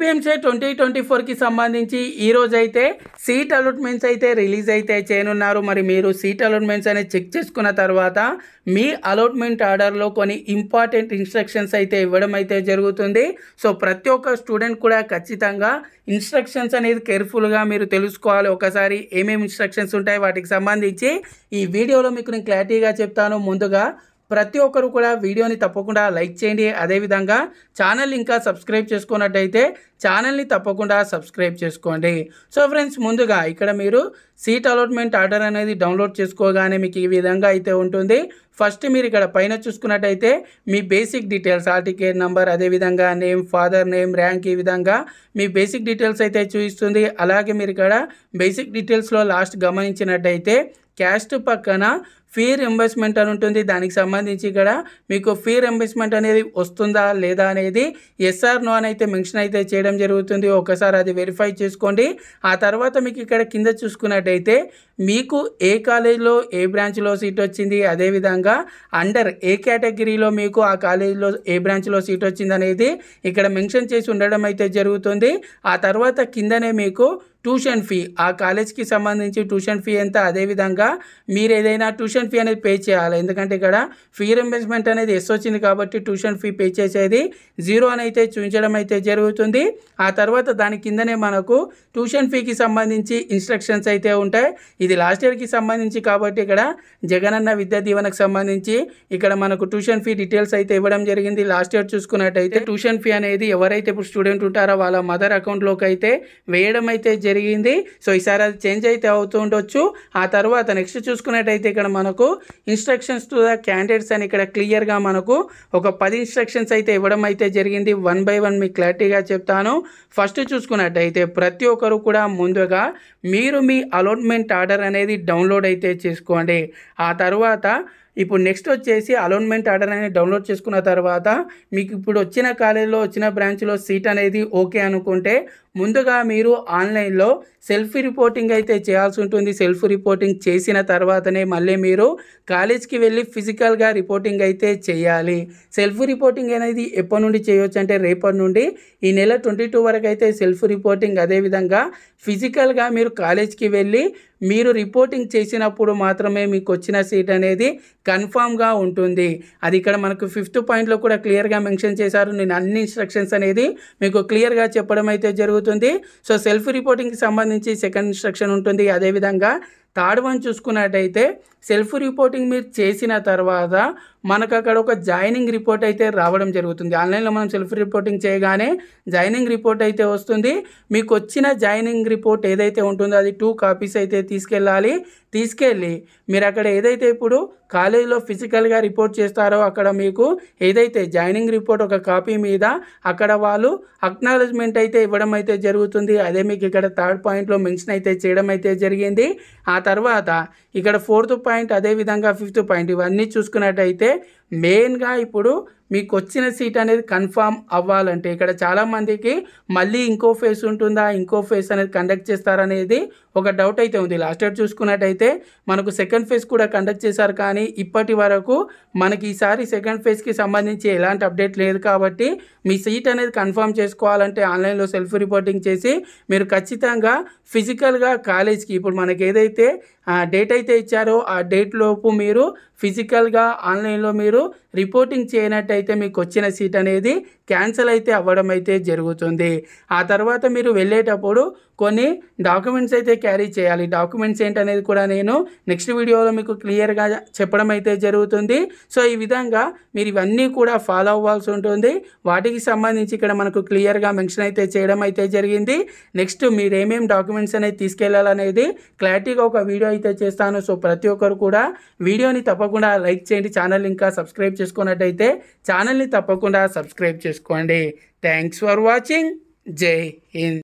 APMC twenty twenty ఫోర్కి సంబంధించి ఈరోజు అయితే సీట్ అలాట్మెంట్స్ అయితే రిలీజ్ అయితే చేయనున్నారు మరి మీరు సీట్ అలాట్మెంట్స్ అనేది చెక్ చేసుకున్న తర్వాత మీ అలాట్మెంట్ ఆర్డర్లో కొన్ని ఇంపార్టెంట్ ఇన్స్ట్రక్షన్స్ అయితే ఇవ్వడం అయితే జరుగుతుంది సో ప్రతి ఒక్క స్టూడెంట్ కూడా ఖచ్చితంగా ఇన్స్ట్రక్షన్స్ అనేది కేర్ఫుల్గా మీరు తెలుసుకోవాలి ఒకసారి ఏమేమి ఇన్స్ట్రక్షన్స్ ఉంటాయి వాటికి సంబంధించి ఈ వీడియోలో మీకు నేను క్లారిటీగా చెప్తాను ముందుగా ప్రతి ఒక్కరు కూడా వీడియోని తప్పకుండా లైక్ చేయండి అదేవిధంగా ఛానల్ ఇంకా సబ్స్క్రైబ్ చేసుకున్నట్టయితే ఛానల్ని తప్పకుండా సబ్స్క్రైబ్ చేసుకోండి సో ఫ్రెండ్స్ ముందుగా ఇక్కడ మీరు సీట్ అలాట్మెంట్ ఆర్డర్ అనేది డౌన్లోడ్ చేసుకోగానే మీకు ఈ విధంగా అయితే ఉంటుంది ఫస్ట్ మీరు ఇక్కడ పైన చూసుకున్నట్టయితే మీ బేసిక్ డీటెయిల్స్ ఆ టికెట్ నంబర్ అదేవిధంగా నేమ్ ఫాదర్ నేమ్ ర్యాంక్ ఈ విధంగా మీ బేసిక్ డీటెయిల్స్ అయితే చూపిస్తుంది అలాగే మీరు ఇక్కడ బేసిక్ డీటెయిల్స్లో లాస్ట్ గమనించినట్టయితే క్యాస్ట్ పక్కన ఫీ రింబర్స్మెంట్ అని ఉంటుంది దానికి సంబంధించి ఇక్కడ మీకు ఫీ రింబర్స్మెంట్ అనేది వస్తుందా లేదా అనేది ఎస్ఆర్ నో అని అయితే మెన్షన్ అయితే చేయడం జరుగుతుంది ఒకసారి అది వెరిఫై చేసుకోండి ఆ తర్వాత మీకు ఇక్కడ కింద చూసుకున్నట్టయితే మీకు ఏ కాలేజీలో ఏ బ్రాంచ్లో సీట్ వచ్చింది అదేవిధంగా అండర్ ఏ కేటగిరీలో మీకు ఆ కాలేజీలో ఏ బ్రాంచ్లో సీట్ వచ్చింది అనేది ఇక్కడ మెన్షన్ చేసి ఉండడం అయితే జరుగుతుంది ఆ తర్వాత కిందనే మీకు ట్యూషన్ ఫీ ఆ కాలేజ్కి సంబంధించి ట్యూషన్ ఫీ ఎంత అదేవిధంగా మీరు ఏదైనా ట్యూషన్ ఫీ అనేది పే చేయాలి ఎందుకంటే ఇక్కడ ఫీ రెంబర్స్మెంట్ అనేది ఎస్ వచ్చింది కాబట్టి ట్యూషన్ ఫీ పే చేసేది జీరో అని అయితే చూపించడం అయితే జరుగుతుంది ఆ తర్వాత దాని కిందనే మనకు ట్యూషన్ ఫీకి సంబంధించి ఇన్స్ట్రక్షన్స్ అయితే ఉంటాయి ఇది లాస్ట్ ఇయర్కి సంబంధించి కాబట్టి ఇక్కడ జగనన్న విద్యా దీవెనకు సంబంధించి ఇక్కడ మనకు ట్యూషన్ ఫీ డీటెయిల్స్ అయితే ఇవ్వడం జరిగింది లాస్ట్ ఇయర్ చూసుకున్నట్టయితే ట్యూషన్ ఫీ అనేది ఎవరైతే ఇప్పుడు స్టూడెంట్ ఉంటారో వాళ్ళ మదర్ అకౌంట్లోకి అయితే వేయడం అయితే జరిగింది సో ఈసారి అది చేంజ్ అయితే అవుతూ ఉండొచ్చు ఆ తర్వాత నెక్స్ట్ చూసుకున్నట్టయితే ఇక్కడ మనకు ఇన్స్ట్రక్షన్స్ టు ద క్యాండిడేట్స్ అని ఇక్కడ క్లియర్గా మనకు ఒక పది ఇన్స్ట్రక్షన్స్ అయితే ఇవ్వడం అయితే జరిగింది వన్ బై వన్ మీకు క్లారిటీగా చెప్తాను ఫస్ట్ చూసుకున్నట్టయితే ప్రతి ఒక్కరు కూడా ముందుగా మీరు మీ అలాట్మెంట్ ఆర్డర్ అనేది డౌన్లోడ్ అయితే చేసుకోండి ఆ తర్వాత ఇప్పుడు నెక్స్ట్ వచ్చేసి అలోన్మెంట్ ఆర్డర్ అనేది డౌన్లోడ్ చేసుకున్న తర్వాత మీకు ఇప్పుడు వచ్చిన కాలేజీలో వచ్చిన బ్రాంచ్లో సీట్ అనేది ఓకే అనుకుంటే ముందుగా మీరు ఆన్లైన్లో సెల్ఫ్ రిపోర్టింగ్ అయితే చేయాల్సి ఉంటుంది సెల్ఫ్ రిపోర్టింగ్ చేసిన తర్వాతనే మళ్ళీ మీరు కాలేజ్కి వెళ్ళి ఫిజికల్గా రిపోర్టింగ్ అయితే చేయాలి సెల్ఫ్ రిపోర్టింగ్ అనేది ఎప్పటి నుండి చేయవచ్చు అంటే రేపటి నుండి ఈ నెల ట్వంటీ టూ వరకు అయితే సెల్ఫ్ రిపోర్టింగ్ అదేవిధంగా ఫిజికల్గా మీరు కాలేజ్కి వెళ్ళి మీరు రిపోర్టింగ్ చేసినప్పుడు మాత్రమే మీకు వచ్చిన సీట్ అనేది కన్ఫామ్గా ఉంటుంది అది ఇక్కడ మనకు ఫిఫ్త్ పాయింట్లో కూడా క్లియర్గా మెన్షన్ చేశారు నేను అన్ని ఇన్స్ట్రక్షన్స్ అనేది మీకు క్లియర్గా చెప్పడం అయితే జరుగుతుంది సో సెల్ఫ్ రిపోర్టింగ్కి సంబంధించి సెకండ్ ఇన్స్ట్రక్షన్ ఉంటుంది అదేవిధంగా థర్డ్ వన్ చూసుకున్నట్టయితే సెల్ఫ్ రిపోర్టింగ్ మీరు చేసిన తర్వాత మనకు అక్కడ ఒక జాయినింగ్ రిపోర్ట్ అయితే రావడం జరుగుతుంది ఆన్లైన్లో మనం సెల్ఫ్ రిపోర్టింగ్ చేయగానే జాయినింగ్ రిపోర్ట్ అయితే వస్తుంది మీకు వచ్చిన జాయినింగ్ రిపోర్ట్ ఏదైతే ఉంటుందో అది టూ కాపీస్ అయితే తీసుకెళ్ళాలి తీసుకెళ్ళి మీరు అక్కడ ఏదైతే ఇప్పుడు కాలేజీలో ఫిజికల్గా రిపోర్ట్ చేస్తారో అక్కడ మీకు ఏదైతే జాయినింగ్ రిపోర్ట్ ఒక కాపీ మీద అక్కడ వాళ్ళు అక్నాలజ్మెంట్ అయితే ఇవ్వడం అయితే జరుగుతుంది అదే మీకు ఇక్కడ థర్డ్ పాయింట్లో మెన్షన్ అయితే చేయడం అయితే జరిగింది ఆ తర్వాత ఇక్కడ ఫోర్త్ పాయింట్ అదేవిధంగా ఫిఫ్త్ పాయింట్ ఇవన్నీ చూసుకున్నట్టయితే ve మెయిన్గా ఇప్పుడు మీకు వచ్చిన సీట్ అనేది కన్ఫామ్ అవ్వాలంటే ఇక్కడ చాలామందికి మళ్ళీ ఇంకో ఫేస్ ఉంటుందా ఇంకో ఫేస్ అనేది కండక్ట్ చేస్తారనేది ఒక డౌట్ అయితే ఉంది లాస్ట్ ఇయర్ చూసుకున్నట్టయితే మనకు సెకండ్ ఫేజ్ కూడా కండక్ట్ చేశారు కానీ ఇప్పటి వరకు మనకి ఈసారి సెకండ్ ఫేజ్కి సంబంధించి ఎలాంటి అప్డేట్ లేదు కాబట్టి మీ సీట్ అనేది కన్ఫామ్ చేసుకోవాలంటే ఆన్లైన్లో సెల్ఫ్ రిపోర్టింగ్ చేసి మీరు ఖచ్చితంగా ఫిజికల్గా కాలేజ్కి ఇప్పుడు మనకి ఏదైతే డేట్ అయితే ఇచ్చారో ఆ డేట్ లోపు మీరు ఫిజికల్గా ఆన్లైన్లో మీరు మీరు రిపోర్టింగ్ చేయనట్టయితే మీకు వచ్చిన సీట్ అనేది క్యాన్సిల్ అయితే అవ్వడం అయితే జరుగుతుంది ఆ తర్వాత మీరు వెళ్ళేటప్పుడు కొన్ని డాక్యుమెంట్స్ అయితే క్యారీ చేయాలి డాక్యుమెంట్స్ ఏంటనేది కూడా నేను నెక్స్ట్ వీడియోలో మీకు క్లియర్గా చెప్పడం అయితే జరుగుతుంది సో ఈ విధంగా మీరు ఇవన్నీ కూడా ఫాలో అవ్వాల్సి ఉంటుంది వాటికి సంబంధించి ఇక్కడ మనకు క్లియర్గా మెన్షన్ అయితే చేయడం అయితే జరిగింది నెక్స్ట్ మీరు ఏమేమి డాక్యుమెంట్స్ అనేది తీసుకెళ్లాలనేది క్లారిటీగా ఒక వీడియో అయితే చేస్తాను సో ప్రతి ఒక్కరు కూడా వీడియోని తప్పకుండా లైక్ చేయండి ఛానల్ ఇంకా సబ్స్క్రైబ్ సబ్స్క్రైబ్ చేసుకున్నట్టయితే ఛానల్ని తప్పకుండా సబ్స్క్రైబ్ చేసుకోండి థ్యాంక్స్ ఫర్ వాచింగ్ జై హింద్